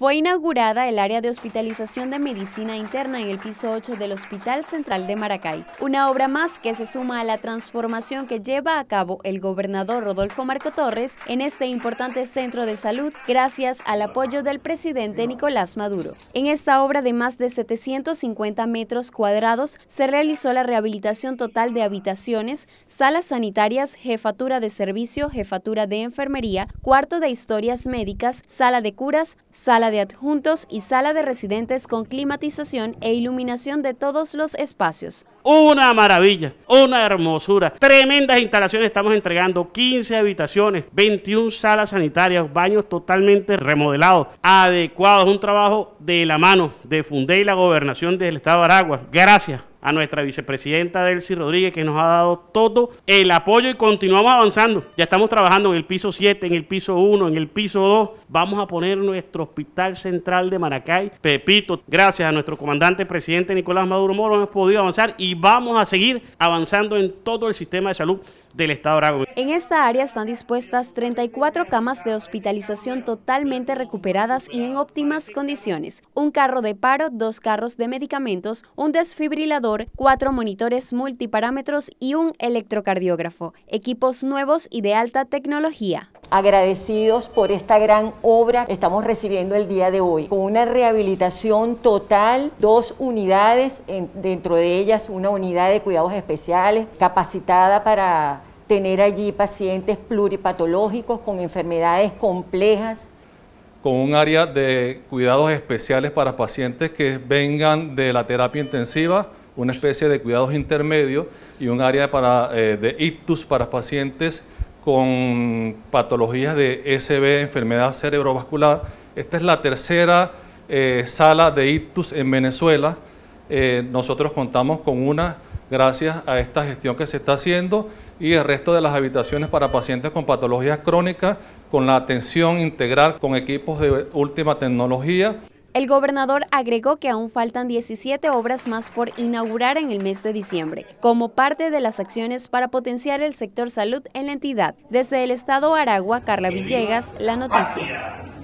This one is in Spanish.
fue inaugurada el área de hospitalización de medicina interna en el piso 8 del Hospital Central de Maracay, una obra más que se suma a la transformación que lleva a cabo el gobernador Rodolfo Marco Torres en este importante centro de salud gracias al apoyo del presidente Nicolás Maduro. En esta obra de más de 750 metros cuadrados se realizó la rehabilitación total de habitaciones, salas sanitarias, jefatura de servicio, jefatura de enfermería, cuarto de historias médicas, sala de curas, sala de adjuntos y sala de residentes con climatización e iluminación de todos los espacios. Una maravilla, una hermosura, tremendas instalaciones, estamos entregando 15 habitaciones, 21 salas sanitarias, baños totalmente remodelados, adecuados, un trabajo de la mano de Fundé y la Gobernación del Estado de Aragua. Gracias a nuestra vicepresidenta Delcy Rodríguez, que nos ha dado todo el apoyo y continuamos avanzando. Ya estamos trabajando en el piso 7, en el piso 1, en el piso 2. Vamos a poner nuestro Hospital Central de Maracay. Pepito, gracias a nuestro comandante presidente Nicolás Maduro Moro, hemos podido avanzar y vamos a seguir avanzando en todo el sistema de salud Estado En esta área están dispuestas 34 camas de hospitalización totalmente recuperadas y en óptimas condiciones, un carro de paro, dos carros de medicamentos, un desfibrilador, cuatro monitores multiparámetros y un electrocardiógrafo, equipos nuevos y de alta tecnología agradecidos por esta gran obra que estamos recibiendo el día de hoy, con una rehabilitación total, dos unidades, dentro de ellas una unidad de cuidados especiales capacitada para tener allí pacientes pluripatológicos con enfermedades complejas con un área de cuidados especiales para pacientes que vengan de la terapia intensiva, una especie de cuidados intermedios y un área para, eh, de ictus para pacientes con patologías de SB, enfermedad cerebrovascular. Esta es la tercera eh, sala de ictus en Venezuela. Eh, nosotros contamos con una gracias a esta gestión que se está haciendo y el resto de las habitaciones para pacientes con patologías crónicas con la atención integral con equipos de última tecnología. El gobernador agregó que aún faltan 17 obras más por inaugurar en el mes de diciembre, como parte de las acciones para potenciar el sector salud en la entidad. Desde el estado Aragua, Carla Villegas, La Noticia.